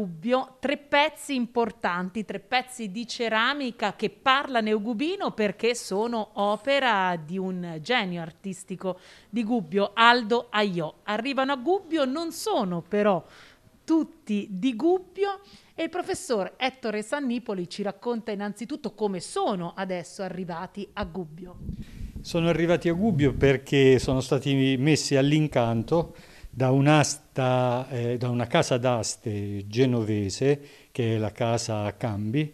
dubbio tre pezzi importanti, tre pezzi di ceramica che parla Neugubino perché sono opera di un genio artistico di Gubbio, Aldo Aiò. Arrivano a Gubbio, non sono però tutti di Gubbio e il professor Ettore Sannipoli ci racconta innanzitutto come sono adesso arrivati a Gubbio. Sono arrivati a Gubbio perché sono stati messi all'incanto da, eh, da una casa d'aste genovese, che è la casa Cambi,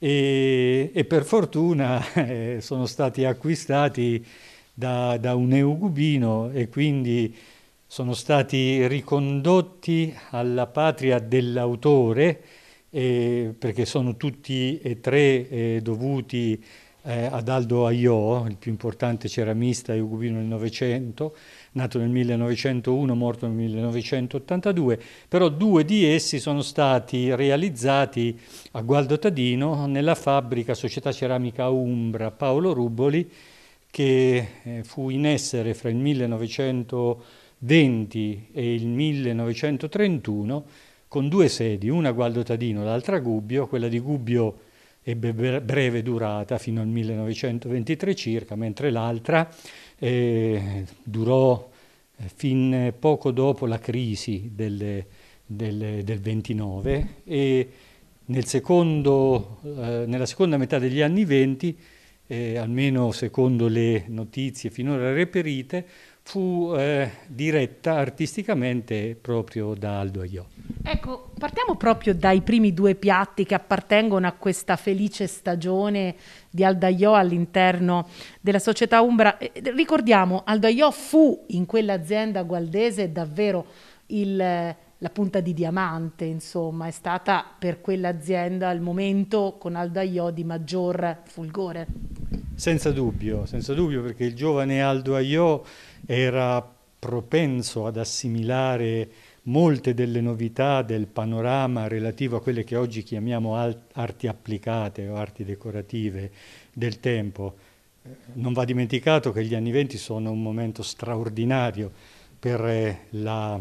e, e per fortuna eh, sono stati acquistati da, da un eugubino e quindi sono stati ricondotti alla patria dell'autore, eh, perché sono tutti e tre eh, dovuti eh, ad Aldo Aiò, il più importante ceramista e del Novecento, nato nel 1901, morto nel 1982, però due di essi sono stati realizzati a Gualdo Tadino nella fabbrica Società Ceramica Umbra Paolo Ruboli che eh, fu in essere fra il 1920 e il 1931 con due sedi, una a Gualdo Tadino, l'altra a Gubbio, quella di Gubbio ebbe breve durata fino al 1923 circa, mentre l'altra eh, durò fin poco dopo la crisi del, del, del 29 e nel secondo, eh, nella seconda metà degli anni 20, eh, almeno secondo le notizie finora reperite, fu eh, diretta artisticamente proprio da Aldo Aiò. Ecco, partiamo proprio dai primi due piatti che appartengono a questa felice stagione di Aldo Aiò all'interno della società Umbra. Eh, ricordiamo, Aldo Aiò fu in quell'azienda gualdese davvero il, la punta di diamante, insomma, è stata per quell'azienda il momento con Aldo Aiò di maggior fulgore. Senza dubbio, senza dubbio, perché il giovane Aldo Aiò era propenso ad assimilare molte delle novità del panorama relativo a quelle che oggi chiamiamo arti applicate o arti decorative del tempo. Eh, non va dimenticato che gli anni venti sono un momento straordinario per eh, la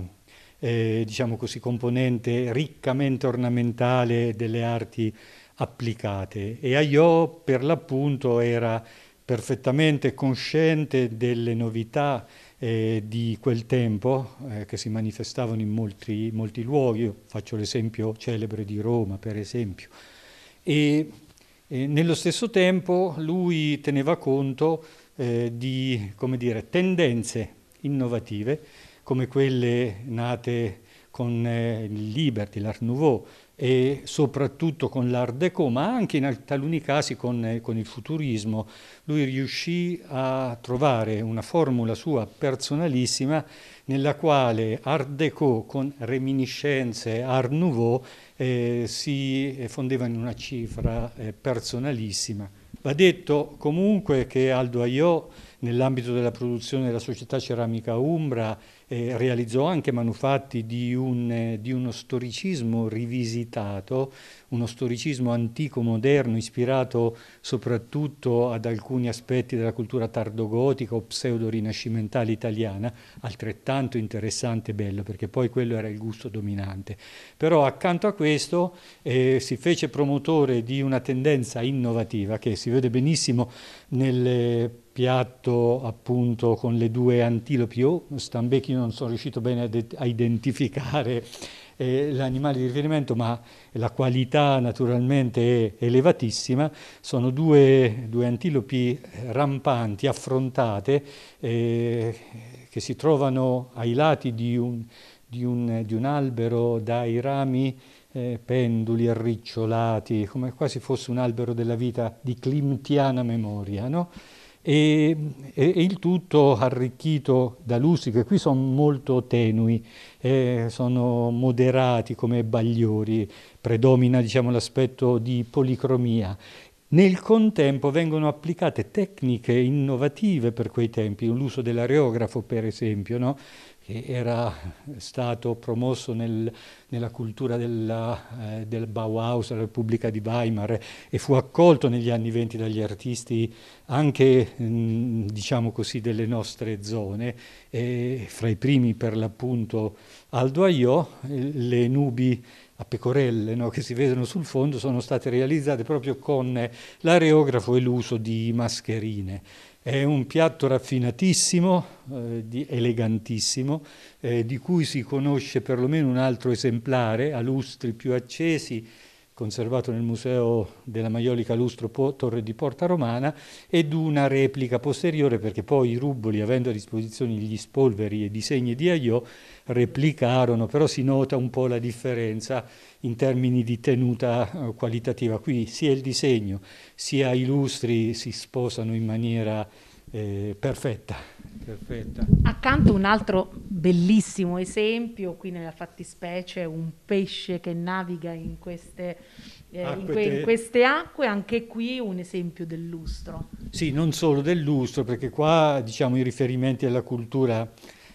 eh, diciamo così, componente riccamente ornamentale delle arti applicate e Ayo per l'appunto era perfettamente cosciente delle novità eh, di quel tempo eh, che si manifestavano in molti, molti luoghi, Io faccio l'esempio celebre di Roma per esempio, e, e nello stesso tempo lui teneva conto eh, di dire, tendenze innovative come quelle nate con eh, il Liberty, l'Art Nouveau e soprattutto con l'Art Deco, ma anche in taluni casi con, eh, con il futurismo. Lui riuscì a trovare una formula sua personalissima nella quale Art Deco con reminiscenze Art Nouveau eh, si eh, fondeva in una cifra eh, personalissima. Va detto comunque che Aldo Aio nell'ambito della produzione della società Ceramica Umbra, eh, realizzò anche manufatti di, un, eh, di uno storicismo rivisitato, uno storicismo antico-moderno ispirato soprattutto ad alcuni aspetti della cultura tardogotica o pseudo-rinascimentale italiana, altrettanto interessante e bello perché poi quello era il gusto dominante. Però accanto a questo eh, si fece promotore di una tendenza innovativa che si vede benissimo nelle piatto appunto con le due antilopi o stambecchi, non sono riuscito bene a identificare eh, l'animale di riferimento, ma la qualità naturalmente è elevatissima. Sono due, due antilopi rampanti, affrontate, eh, che si trovano ai lati di un, di un, di un albero dai rami eh, penduli, arricciolati, come quasi fosse un albero della vita di Klimtiana memoria. No? e, e, e il tutto arricchito da lustri che qui sono molto tenui, eh, sono moderati come bagliori, predomina diciamo, l'aspetto di policromia. Nel contempo vengono applicate tecniche innovative per quei tempi, l'uso dell'areografo per esempio, no? che era stato promosso nel, nella cultura della, eh, del Bauhaus, della Repubblica di Weimar, e fu accolto negli anni venti dagli artisti anche, mh, mm, diciamo così, delle nostre zone, e fra i primi per l'appunto Aldo Aiò, le nubi a pecorelle no, che si vedono sul fondo sono state realizzate proprio con l'areografo e l'uso di mascherine. È un piatto raffinatissimo, eh, elegantissimo, eh, di cui si conosce perlomeno un altro esemplare, a lustri più accesi, conservato nel Museo della Maiolica Lustro Torre di Porta Romana, ed una replica posteriore perché poi i ruboli, avendo a disposizione gli spolveri e i disegni di Aio, replicarono, però si nota un po' la differenza in termini di tenuta eh, qualitativa. Qui sia il disegno sia i lustri si sposano in maniera eh, perfetta, perfetta. Accanto un altro bellissimo esempio, qui nella fattispecie un pesce che naviga in queste, eh, in que in queste acque, anche qui un esempio del lustro. Sì, non solo del lustro, perché qua diciamo i riferimenti alla cultura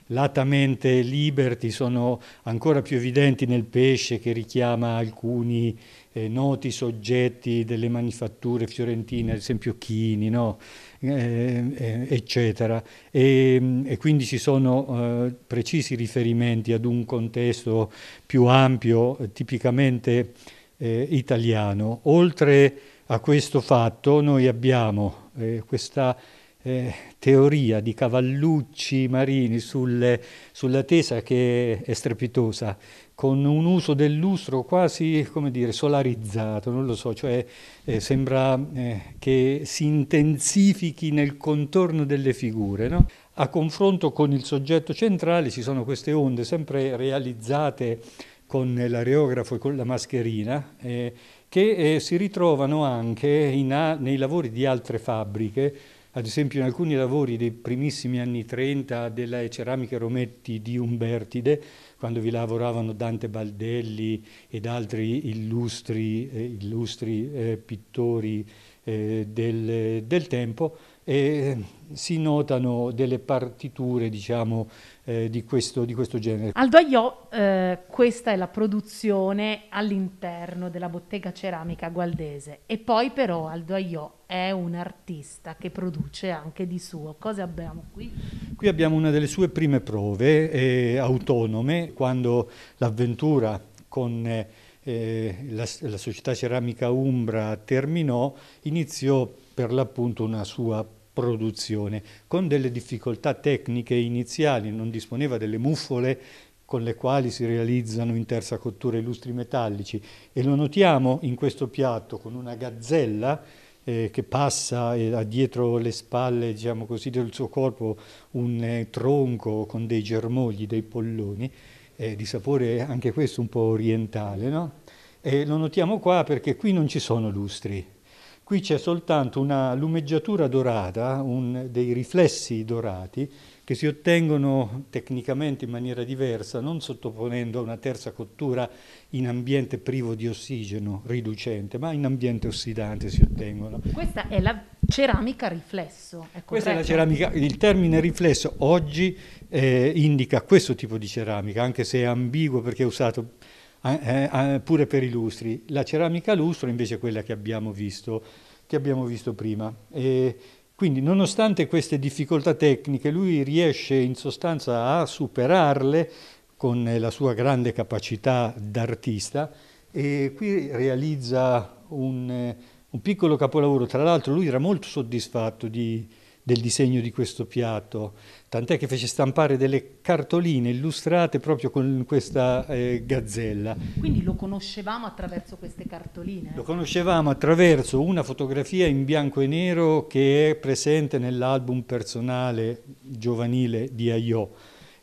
latamente liberty sono ancora più evidenti nel pesce che richiama alcuni eh, noti soggetti delle manifatture fiorentine, ad esempio Chini, no? eh, eccetera. E, e, quindi ci sono eh, precisi riferimenti ad un contesto più ampio, tipicamente eh, italiano. Oltre a questo fatto noi abbiamo eh, questa eh, teoria di Cavallucci Marini sulle, sulla tesa che è strepitosa con un uso del lustro quasi, come dire, solarizzato, non lo so, cioè eh, sembra eh, che si intensifichi nel contorno delle figure, no? A confronto con il soggetto centrale ci sono queste onde sempre realizzate con l'areografo e con la mascherina, eh, che eh, si ritrovano anche in, nei lavori di altre fabbriche, ad esempio in alcuni lavori dei primissimi anni 30 delle ceramiche Rometti di Umbertide, quando vi lavoravano Dante Baldelli ed altri illustri, eh, illustri eh, pittori eh, del, del tempo, e eh, si notano delle partiture diciamo, eh, di, questo, di, questo, genere. Aldo Aiò, eh, questa è la produzione all'interno della bottega ceramica gualdese e poi però Aldo Aiò è un artista che produce anche di suo. Cosa abbiamo qui? Qui abbiamo una delle sue prime prove eh, autonome quando l'avventura con eh, eh, la, la società ceramica Umbra terminò, iniziò per l'appunto una sua produzione, con delle difficoltà tecniche iniziali, non disponeva delle muffole con le quali si realizzano in terza cottura i lustri metallici e lo notiamo in questo piatto con una gazzella eh, che passa e eh, ha dietro le spalle diciamo così, del suo corpo un eh, tronco con dei germogli, dei polloni, eh, di sapore anche questo un po' orientale. No? E lo notiamo qua perché qui non ci sono lustri, Qui c'è soltanto una lumeggiatura dorata, un, dei riflessi dorati che si ottengono tecnicamente in maniera diversa, non sottoponendo a una terza cottura in ambiente privo di ossigeno riducente, ma in ambiente ossidante si ottengono. Questa è la ceramica riflesso. È Questa è la ceramica, il termine riflesso oggi eh, indica questo tipo di ceramica, anche se è ambiguo perché è usato eh, eh, pure per i lustri. La ceramica lustro invece è quella che abbiamo visto che abbiamo visto prima. E quindi nonostante queste difficoltà tecniche, lui riesce in sostanza a superarle con la sua grande capacità d'artista e qui realizza un, eh, un piccolo capolavoro. Tra l'altro lui era molto soddisfatto di, del disegno di questo piatto, tant'è che fece stampare delle cartoline illustrate proprio con questa eh, gazzella. Quindi lo conoscevamo attraverso queste cartoline? Lo conoscevamo attraverso una fotografia in bianco e nero che è presente nell'album personale giovanile di Ayo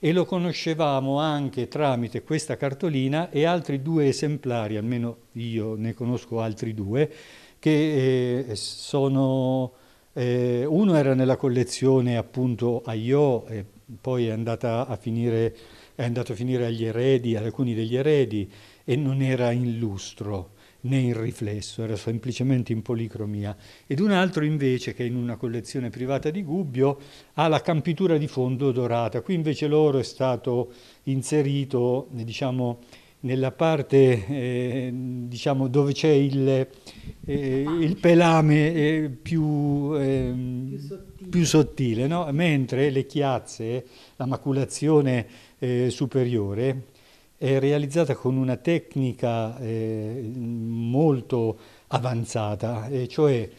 e lo conoscevamo anche tramite questa cartolina e altri due esemplari, almeno io ne conosco altri due, che eh, sono eh, uno era nella collezione appunto a Io, e poi è, a finire, è andato a finire agli eredi, ad alcuni degli eredi, e non era in lustro né in riflesso, era semplicemente in policromia. Ed un altro invece, che è in una collezione privata di Gubbio, ha la campitura di fondo dorata. Qui invece l'oro è stato inserito, diciamo, nella parte eh, diciamo, dove c'è il, eh, il, pelame eh, più, ehm, più, sottile, più sottile no? mentre le chiazze, la maculazione eh, superiore è realizzata con una tecnica eh, molto avanzata, cioè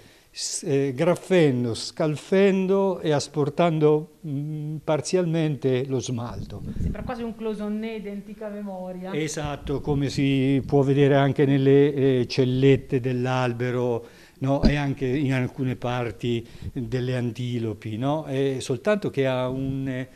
eh, graffendo, scalfendo e asportando mh, mm, parzialmente lo smalto. Sembra quasi un cloisonné d'antica memoria. Esatto, come si può vedere anche nelle eh, cellette dell'albero no? e anche in alcune parti delle antilopi, no? soltanto che ha un, eh,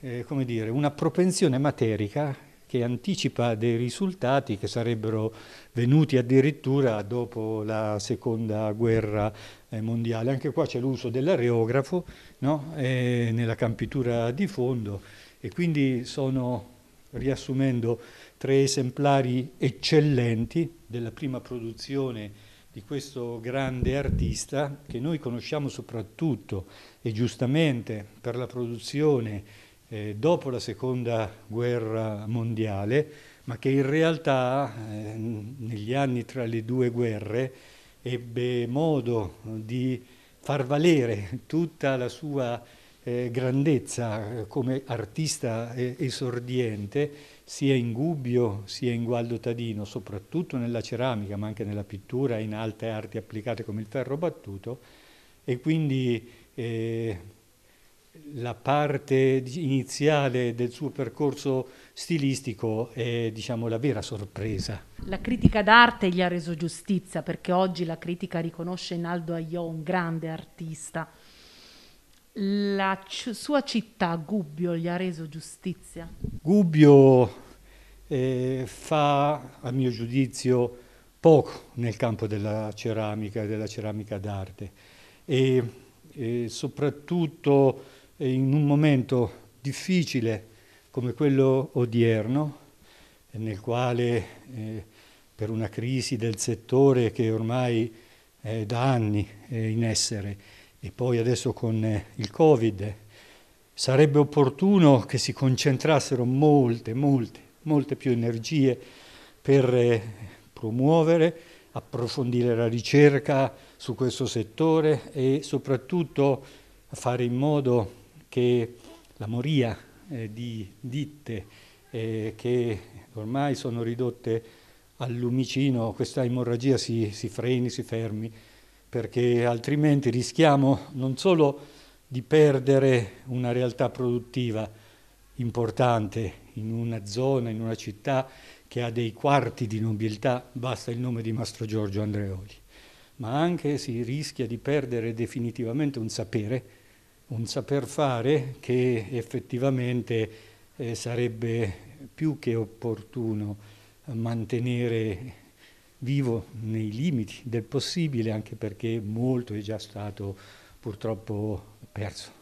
eh dire, una propensione materica che anticipa dei risultati che sarebbero venuti addirittura dopo la seconda guerra eh, mondiale. Anche qua c'è l'uso dell'areografo no? nella campitura di fondo e quindi sono, riassumendo, tre esemplari eccellenti della prima produzione di questo grande artista che noi conosciamo soprattutto e giustamente per la produzione eh, dopo la seconda guerra mondiale, ma che in realtà eh, negli anni tra le due guerre ebbe modo di far valere tutta la sua eh, grandezza eh, come artista esordiente sia in Gubbio sia in Gualdo Tadino, soprattutto nella ceramica ma anche nella pittura e in altre arti applicate come il ferro battuto e quindi eh, la parte iniziale del suo percorso stilistico è diciamo, la vera sorpresa. La critica d'arte gli ha reso giustizia perché oggi la critica riconosce in Aldo Aio un grande artista. La c- sua città, Gubbio, gli ha reso giustizia? Gubbio eh, fa, a mio giudizio, poco nel campo della ceramica e della ceramica d'arte e, e eh, soprattutto in un momento difficile come quello odierno, nel quale eh, per una crisi del settore che ormai è da anni in essere e poi adesso con eh, il Covid, sarebbe opportuno che si concentrassero molte, molte, molte più energie per eh, promuovere, approfondire la ricerca su questo settore e soprattutto fare in modo che la moria eh, di ditte eh, che ormai sono ridotte al lumicino, questa emorragia si, si freni, si fermi, perché altrimenti rischiamo non solo di perdere una realtà produttiva importante in una zona, in una città che ha dei quarti di nobiltà, basta il nome di Mastro Giorgio Andreoli, ma anche si rischia di perdere definitivamente un sapere un saper fare che effettivamente eh, sarebbe più che opportuno mantenere vivo nei limiti del possibile, anche perché molto è già stato purtroppo perso.